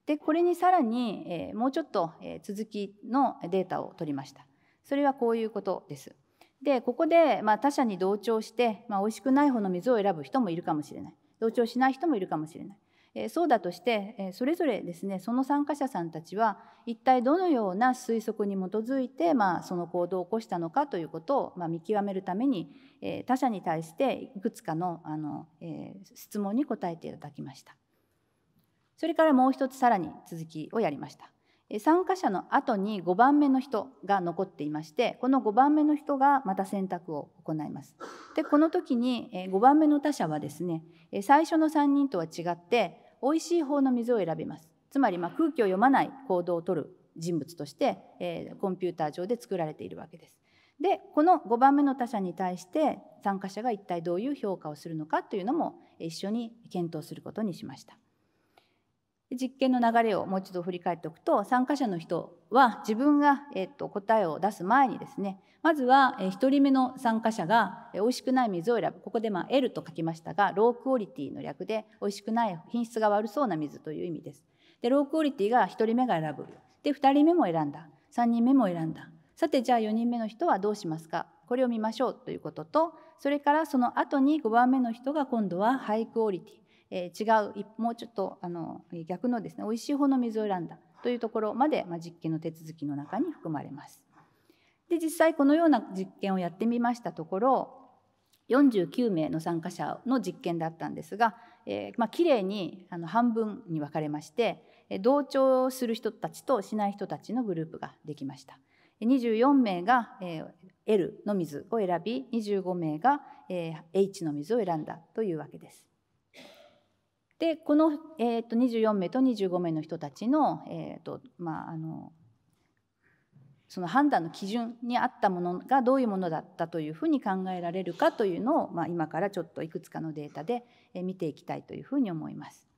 でこれにさらに、もうちょっと、続きのデータを取りました。それはこういうことです。でここで、他者に同調して、まあ、美味しくない方の水を選ぶ人もいるかもしれない同調しない人もいるかもしれないえそうだとして、えそれぞれですねその参加者さんたちは一体どのような推測に基づいて、まあ、その行動を起こしたのかということを、ま見極めるために、え他者に対していくつかのあの、え質問に答えていただきました。それからもう一つさらに続きをやりました。参加者の後に5番目の人が残っていましてこの5番目の人がまた選択を行いますでこの時に5番目の他者はですね最初の3人とは違って美味しい方の水を選びますつまりま空気を読まない行動をとる人物として、えコンピューター上で作られているわけです。でこの5番目の他者に対して参加者が一体どういう評価をするのかというのも一緒に検討することにしました。実験の流れをもう一度振り返っておくと参加者の人は自分が、えー、と答えを出す前にですねまずは1人目の参加者が美味しくない水を選ぶここでま L と書きましたがロークオリティの略で美味しくない品質が悪そうな水という意味です。でロークオリティが1人目が選ぶで2人目も選んだ3人目も選んださてじゃあ4人目の人はどうしますかこれを見ましょうということとそれからその後に5番目の人が今度はハイクオリティえー、違うもうちょっとあの逆のですね美味しい方の水を選んだというところまで、まあ、実験の手続きの中に含まれます。で実際このような実験をやってみましたところ49名の参加者の実験だったんですが、えーまあ、きれいにあの半分に分かれまして同調する人たちとしない人たちのグループができました。24名が、えー、L の水を選び25名が、え H の水を選んだというわけです。でこの、えー、と24名と25名の人たちの,、えーとまあ、あのその判断の基準に合ったものがどういうものだったというふうに考えられるかというのを、まあ、今からちょっといくつかのデータで見ていきたいというふうに思います。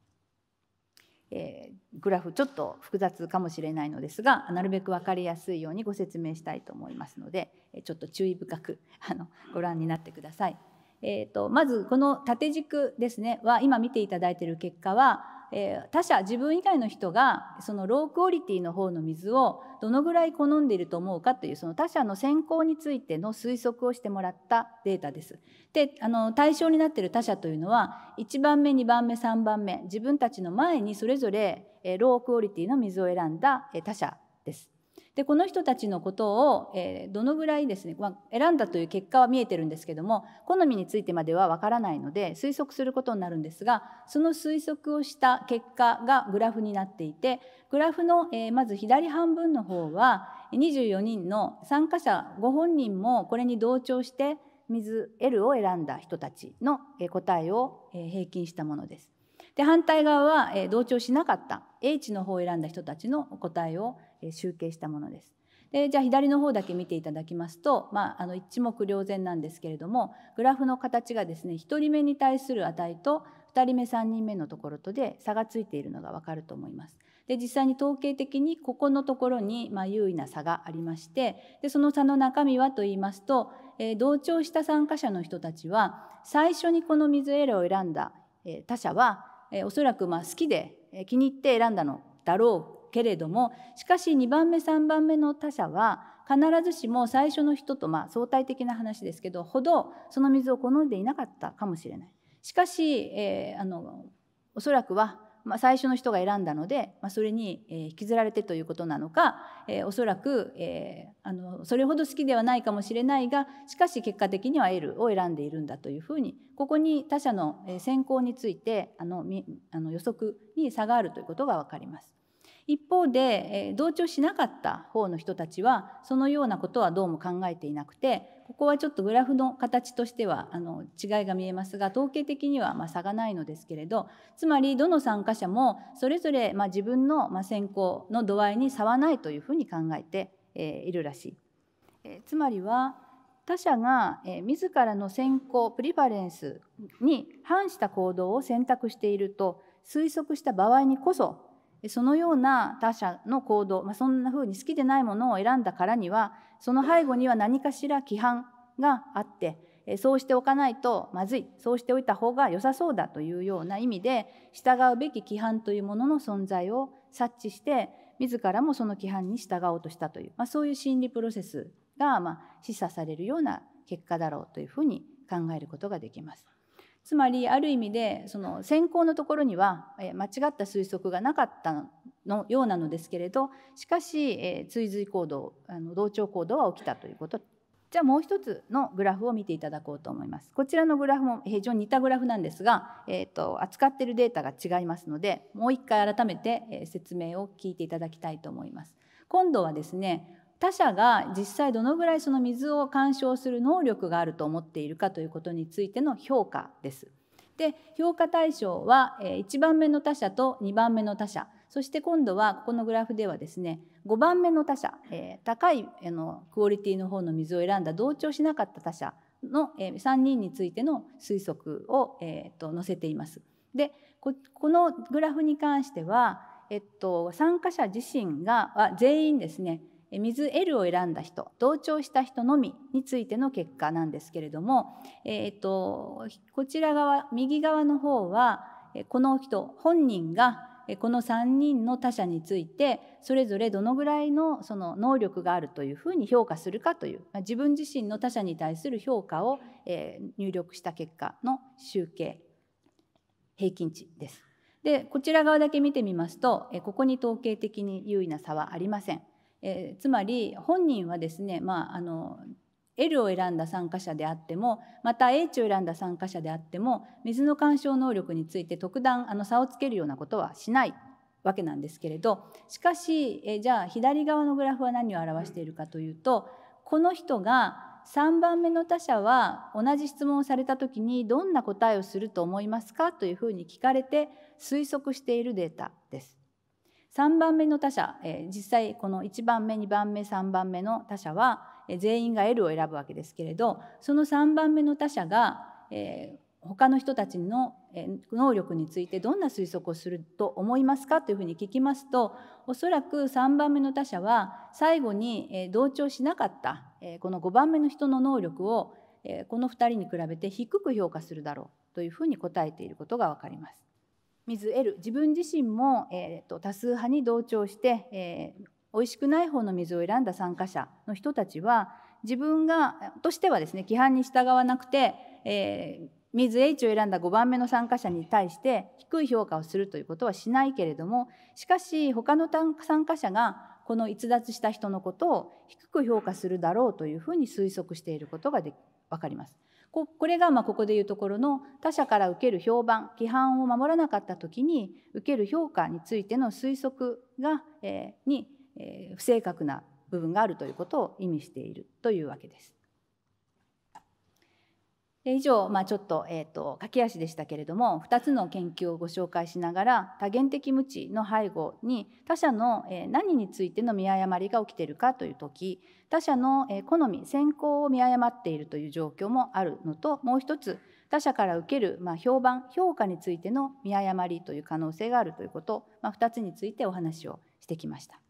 えー、グラフちょっと複雑かもしれないのですがなるべく分かりやすいようにご説明したいと思いますのでちょっと注意深くあのご覧になってください。えーと、まずこの縦軸ですねは今見ていただいている結果は、えー、他者自分以外の人がそのロークオリティの方の水をどのぐらい好んでいると思うかというその他者の選考についての推測をしてもらったデータです。であの対象になっている他者というのは1番目2番目3番目自分たちの前にそれぞれロークオリティの水を選んだ他者です。でこの人たちのことを、えー、どのぐらいですね、まあ、選んだという結果は見えてるんですけども好みについてまではわからないので推測することになるんですがその推測をした結果がグラフになっていてグラフの、えー、まず左半分の方は24人の参加者ご本人もこれに同調して水 L を選んだ人たちの答えを平均したものです。で反対側は同調しなかった H の方を選んだ人たちの答えを集計したものです。でじゃあ左の方だけ見ていただきますと、まあ、あの一目瞭然なんですけれどもグラフの形がですね1人目に対する値と2人目3人目のところとで差がついているのが分かると思います。で実際に統計的にここのところにま優位な差がありましてでその差の中身はと言いますと、え同調した参加者の人たちは最初にこの水エレを選んだ、え他者は、えおそらくま好きで、え気に入って選んだのだろうけれどもしかし2番目3番目の他者は必ずしも最初の人とまあ相対的な話ですけどほどその水を好んでいなかったかもしれない。しかし、えー、あのおそらくはまあ、最初の人が選んだので、まあ、それに、えー、引きずられてということなのか、えー、おそらく、えー、あのそれほど好きではないかもしれないがしかし結果的には L を選んでいるんだというふうにここに他者の選考についてあのあの予測に差があるということが分かります。一方で、同調しなかった方の人たちはそのようなことはどうも考えていなくてここはちょっとグラフの形としてはあの違いが見えますが統計的にはま差がないのですけれどつまりどの参加者もそれぞれま自分のま選考の度合いに差はないというふうに考えて、えいるらしい。えつまりは他者が、え自らの選考プリファレンスに反した行動を選択していると推測した場合にこそそのような他者の行動、まあ、そんな風に好きでないものを選んだからにはその背後には何かしら規範があってそうしておかないとまずいそうしておいた方が良さそうだというような意味で従うべき規範というものの存在を察知して自らもその規範に従おうとしたという、まあ、そういう心理プロセスがま示唆されるような結果だろうというふうに考えることができます。つまりある意味でその先行のところには間違った推測がなかったのようなのですけれどしかし追随行動あの同調行動は起きたということじゃあもう一つのグラフを見ていただこうと思います。こちらのグラフも非常に似たグラフなんですが、えーと、扱っているデータが違いますのでもう一回改めて説明を聞いていただきたいと思います。今度はですね他者が実際どのぐらいその水を干渉する能力があると思っているかということについての評価です。で評価対象は1番目の他者と2番目の他者そして今度はここのグラフではですね5番目の他者、高いクオリティの方の水を選んだ同調しなかった他者の、3人についての推測を、載せています。でこのグラフに関しては、えっと、参加者自身が全員ですね水 L を選んだ人同調した人のみについての結果なんですけれども、えーと、こちら側右側の方はこの人本人がこの3人の他者についてそれぞれどのぐらいのその能力があるというふうに評価するかという、ま自分自身の他者に対する評価を、え入力した結果の集計平均値です。でこちら側だけ見てみますとここに統計的に優位な差はありません。えー、つまり本人はですね、まあ、あの L を選んだ参加者であってもまた H を選んだ参加者であっても水の干渉能力について特段あの差をつけるようなことはしないわけなんですけれどしかしえじゃあ左側のグラフは何を表しているかというとこの人が3番目の他者は同じ質問をされた時にどんな答えをすると思いますかというふうに聞かれて推測しているデータです。3番目の他者、えー、実際この1番目2番目3番目の他者は、えー、全員が L を選ぶわけですけれどその3番目の他者が、えー、他の人たちの、えー、能力についてどんな推測をすると思いますかというふうに聞きますとおそらく3番目の他者は最後に、えー、同調しなかった、えー、この5番目の人の能力を、えー、この2人に比べて低く評価するだろうというふうに答えていることが分かります。水得自分自身も、えーと、多数派に同調して、えー、美味しくない方の水を選んだ参加者の人たちは自分がとしてはですね規範に従わなくて、えー、水 H を選んだ5番目の参加者に対して低い評価をするということはしないけれどもしかし他の参加者がこの逸脱した人のことを低く評価するだろうというふうに推測していることがで分かります。これがまここでいうところの他者から受ける評判規範を守らなかった時に受ける評価についての推測が、えー、に、えー、不正確な部分があるということを意味しているというわけです。以上、まあ、ちょっと,、えーと、駆け足でしたけれども2つの研究をご紹介しながら多元的無知の背後に他者の、えー、何についての見誤りが起きているかという時他者の、えー、好み選考を見誤っているという状況もあるのともう一つ他者から受ける、まあ、評判評価についての見誤りという可能性があるということ、まあ、2つについてお話をしてきました。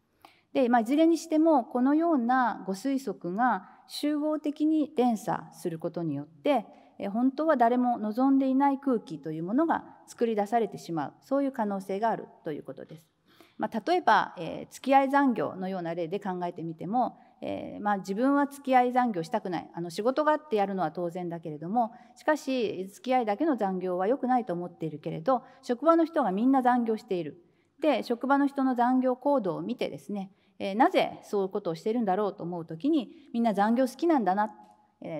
でまあ、いずれにしてもこのようなご推測が集合的に連鎖することによって本当は誰も望んでいない空気というものが作り出されてしまうそういう可能性があるということです。まあ、例えば、えー、付き合い残業のような例で考えてみても、えー、まあ、自分は付き合い残業したくないあの仕事があってやるのは当然だけれどもしかし付き合いだけの残業は良くないと思っているけれど職場の人がみんな残業しているで職場の人の残業行動を見てですね、えー、なぜそういうことをしているんだろうと思う時にみんな残業好きなんだな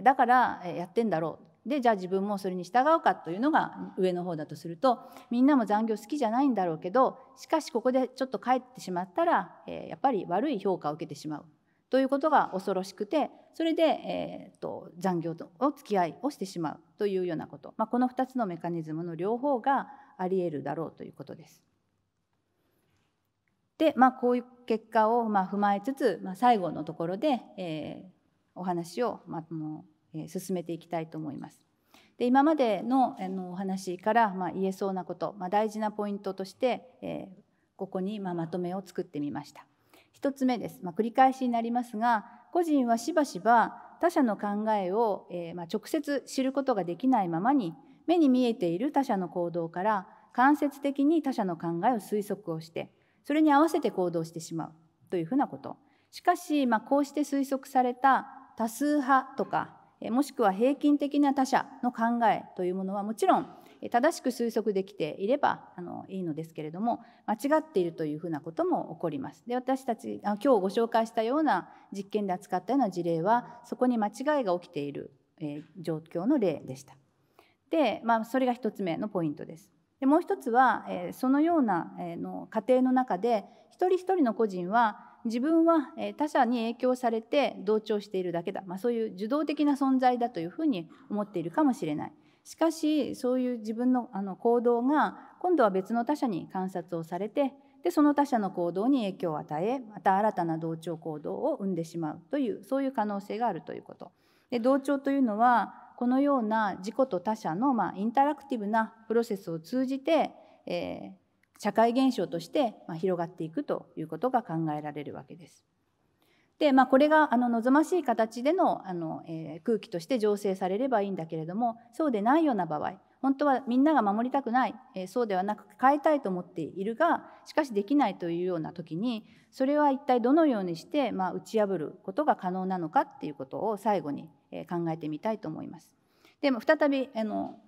だからやってんだろうでじゃあ自分もそれに従うかというのが上の方だとするとみんなも残業好きじゃないんだろうけどしかしここでちょっと帰ってしまったら、えー、やっぱり悪い評価を受けてしまうということが恐ろしくてそれで、えーと、と残業とお付き合いをしてしまうというようなこと、まあ、この2つのメカニズムの両方がありえるだろうということです。で、まあ、こういう結果をまあ踏まえつつ、まあ、最後のところで、えー、お話をまあもう進めていきたいと思います。で今までのあのお話から、ま言えそうなこと、ま大事なポイントとして、えここに、ままとめを作ってみました。1つ目です、ま繰り返しになりますが個人はしばしば他者の考えを、えま直接知ることができないままに目に見えている他者の行動から間接的に他者の考えを推測をしてそれに合わせて行動してしまうというふうなことしかし、まこうして推測された多数派とかもしくは平均的な他者の考えというものはもちろん正しく推測できていればあのいいのですけれども間違っているというふうなことも起こります。で私たちあ今日ご紹介したような実験で扱ったような事例はそこに間違いが起きている、えー、状況の例でした。で、まあ、それが一つ目のポイントです。でもう一つは、えー、そのような、えー、のの中で一人一人の個人は自分は他者に影響されて同調しているだけだ、まあ、そういう受動的な存在だというふうに思っているかもしれない。しかしそういう自分のあの行動が今度は別の他者に観察をされてでその他者の行動に影響を与えまた新たな同調行動を生んでしまうというそういう可能性があるということ。で同調というのはこのような自己と他者のまあインタラクティブなプロセスを通じて、え社会現象として広がっていくということが考えられるわけです。でまあ、これがあの望ましい形でのあの、えー、空気として醸成されればいいんだけれどもそうでないような場合本当はみんなが守りたくない、えー、そうではなく変えたいと思っているがしかしできないというような時にそれは一体どのようにして、まあ、打ち破ることが可能なのかっていうことを最後に、えー、考えてみたいと思います。でも再びあの、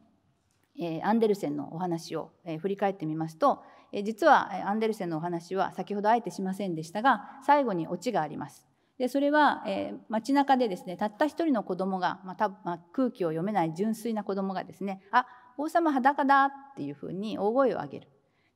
えー、アンデルセンのお話を、えー、振り返ってみますと実はアンデルセンのお話は先ほどあえてしませんでしたが最後にオチがあります。でそれは、えー、街中でですねたった一人の子供が、まあたまあ、空気を読めない純粋な子供がですね「あ王様裸だ」っていうふうに大声を上げる。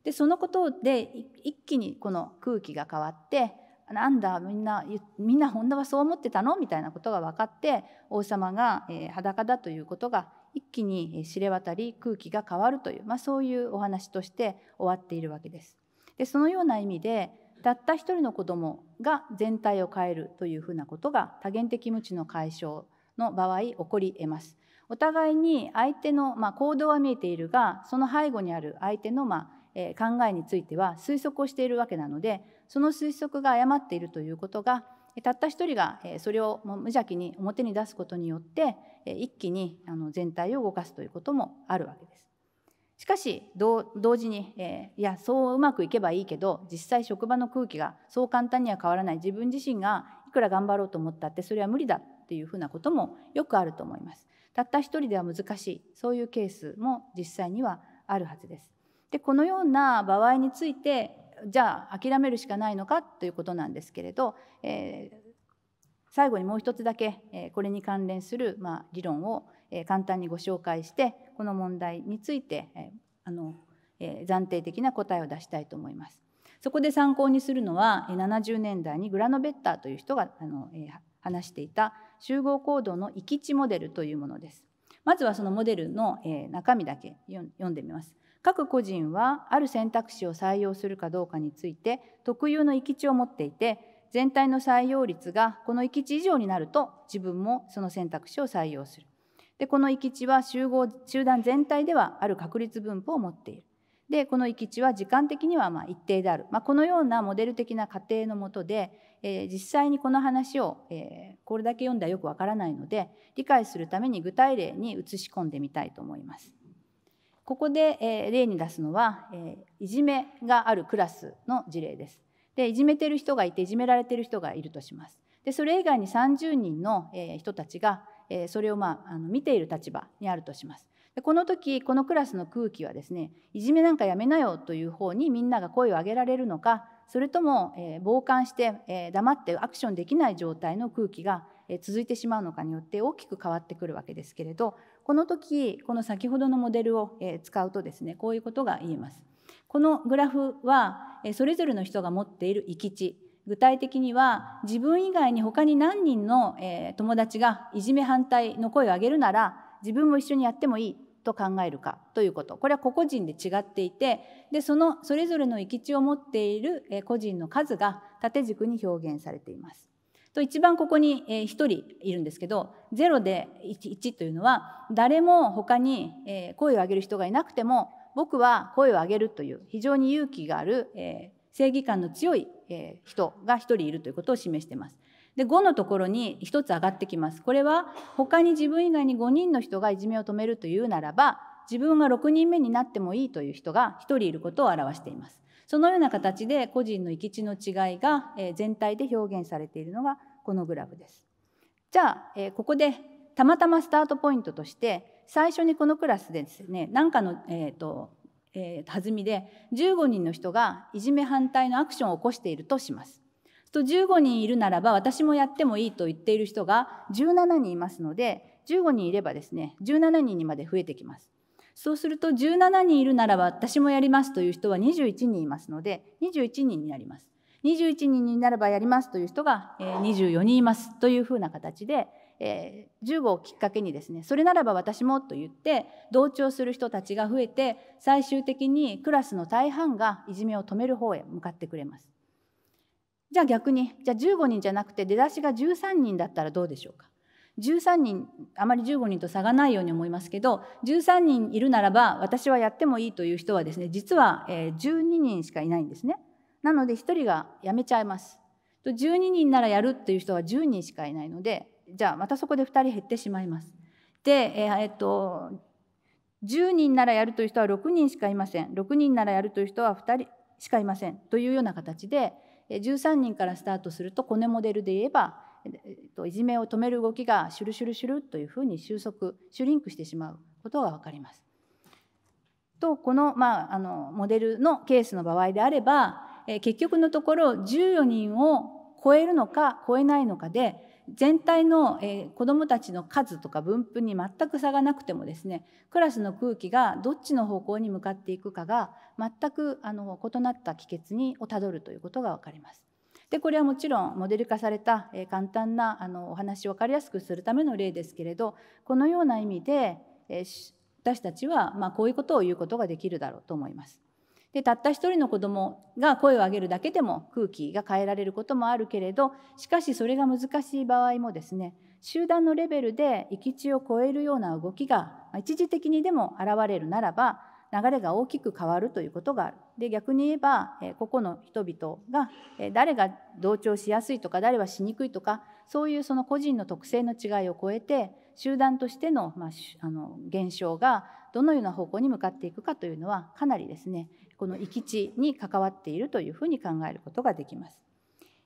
でそのことで一気にこの空気が変わってなんだみんなみんな本田はそう思ってたのみたいなことが分かって王様が、えー、裸だということが一気に知れ渡り空気が変わるという、まあ、そういうお話として終わっているわけです。でそのような意味でたった一人の子どもが全体を変えるというふうなことが多元的無知の解消の場合起こり得ます。お互いに相手の、まあ、行動は見えているがその背後にある相手の、まあえ考えについては推測をしているわけなのでその推測が誤っているということがたった一人がそれを無邪気に表に出すことによって一気に全体を動かすということもあるわけです。しかし同時に、えいやそううまくいけばいいけど実際職場の空気がそう簡単には変わらない自分自身がいくら頑張ろうと思ったってそれは無理だっていうふうなこともよくあると思います。たった一人では難しいそういうケースも実際にはあるはずです。でこのような場合についてじゃあ諦めるしかないのかということなんですけれど、えー、最後にもう一つだけ、えー、これに関連する、まあ、理論を、えー、簡単にご紹介してこの問題について、えー、あの、えー、暫定的な答えを出したいと思います。そこで参考にするのは70年代にグラノベッターという人があの、えー、話していた集合行動の域地モデルというものです。まずはそのモデルの、え中身だけ読んでみます。各個人はある選択肢を採用するかどうかについて特有の域値を持っていて全体の採用率がこの域値以上になると自分もその選択肢を採用する。でこの域値は集合集団全体ではある確率分布を持っている。でこの域値は時間的にはま一定である、まあ、このようなモデル的な過程のもとで、えー、実際にこの話を、えー、これだけ読んだらよくわからないので理解するために具体例に移し込んでみたいと思います。ここで、えー、例に出すのは、えー、いじめがあるクラスの事例です。でいじめてる人がいていじめられてる人がいるとします。でそれ以外に30人の、えー、人たちが、えー、それを、まあ、あの見ている立場にあるとします。でこの時このクラスの空気はですねいじめなんかやめなよという方にみんなが声を上げられるのかそれとも、えー、傍観して、えー、黙ってアクションできない状態の空気が、えー、続いてしまうのかによって大きく変わってくるわけですけれどこの時この先ほどのモデルを使うとですねこういうことが言えます。このグラフはそれぞれの人が持っている行き地具体的には自分以外に他に何人の友達がいじめ反対の声を上げるなら自分も一緒にやってもいいと考えるかということこれは個々人で違っていてでそのそれぞれの行き地を持っている個人の数が縦軸に表現されています。と一番ここに1人いるんですけど0で 1, というのは誰も他に声を上げる人がいなくても僕は声を上げるという非常に勇気がある正義感の強い人が1人いるということを示しています。で5のところに1つ上がってきます。これは他に自分以外に5人の人がいじめを止めるというならば自分が6人目になってもいいという人が1人いることを表しています。そのような形で個人の行き地の違いが全体で表現されているのがこのグラフです。じゃあここでたまたまスタートポイントとして最初にこのクラスでですね何かの、えーとえー、弾みで15人の人がいじめ反対のアクションを起こしているとします。と15人いるならば私もやってもいいと言っている人が17人いますので15人いればですね17人にまで増えてきます。そうすると17人いるならば私もやりますという人は21人いますので21人になります。21人になればやりますという人が24人いますというふうな形で15をきっかけにですねそれならば私もと言って同調する人たちが増えて最終的にクラスの大半がいじめを止める方へ向かってくれます。じゃあ逆にじゃあ15人じゃなくて出だしが13人だったらどうでしょうか13人あまり15人と差がないように思いますけど13人いるならば私はやってもいいという人はですね実は12人しかいないんですね。なので1人が辞めちゃいます。12人ならやるという人は10人しかいないのでじゃあまたそこで2人減ってしまいます。で、えっと10人ならやるという人は6人しかいません6人ならやるという人は2人しかいませんというような形で13人からスタートするとコネモデルで言えばいじめを止める動きがシュルシュルシュルというふうに収束シュリンクしてしまうことが分かります。とこの,、まあ、あのモデルのケースの場合であれば、え結局のところ14人を超えるのか超えないのかで全体の、え子どもたちの数とか分布に全く差がなくてもですねクラスの空気がどっちの方向に向かっていくかが全くあの異なった帰結にをたどるということが分かります。でこれはもちろんモデル化された、え簡単なあのお話を分かりやすくするための例ですけれどこのような意味で、え私たちは、まこういうことを言うことができるだろうと思います。でたった一人の子どもが声を上げるだけでも空気が変えられることもあるけれどしかしそれが難しい場合もですね集団のレベルで域地を超えるような動きが一時的にでも現れるならば流れが大きく変わるということがあるで逆に言えば、え個々の人々が、え誰が同調しやすいとか誰はしにくいとかそういうその個人の特性の違いを超えて集団としての,、まあ、あの現象がどのような方向に向かっていくかというのはかなりですねこの行き地に関わっているというふうに考えることができます。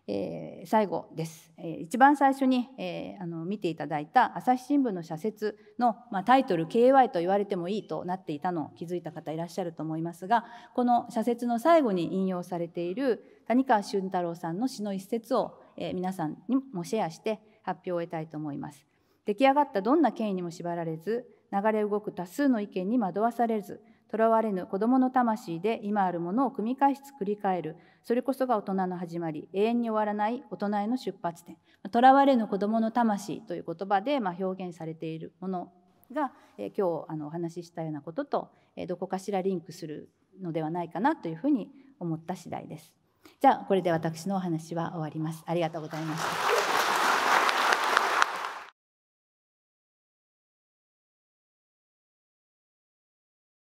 えー、最後です、えー、一番最初に、えー、あの見ていただいた朝日新聞の社説の、まあ、タイトル KY と言われてもいいとなっていたのを気づいた方いらっしゃると思いますがこの社説の最後に引用されている谷川俊太郎さんの詩の一節を、え皆さんにもシェアして発表を得たいと思います。出来上がったどんな権威にも縛られず流れ動く多数の意見に惑わされずとらわれぬ子どもの魂で今あるものを組み返し作り返るそれこそが大人の始まり永遠に終わらない大人への出発点とらわれぬ子どもの魂という言葉でま表現されているものが、え今日あのお話ししたようなことと、えどこかしらリンクするのではないかなというふうに思った次第です。じゃあこれで私のお話は終わります。ありがとうございました。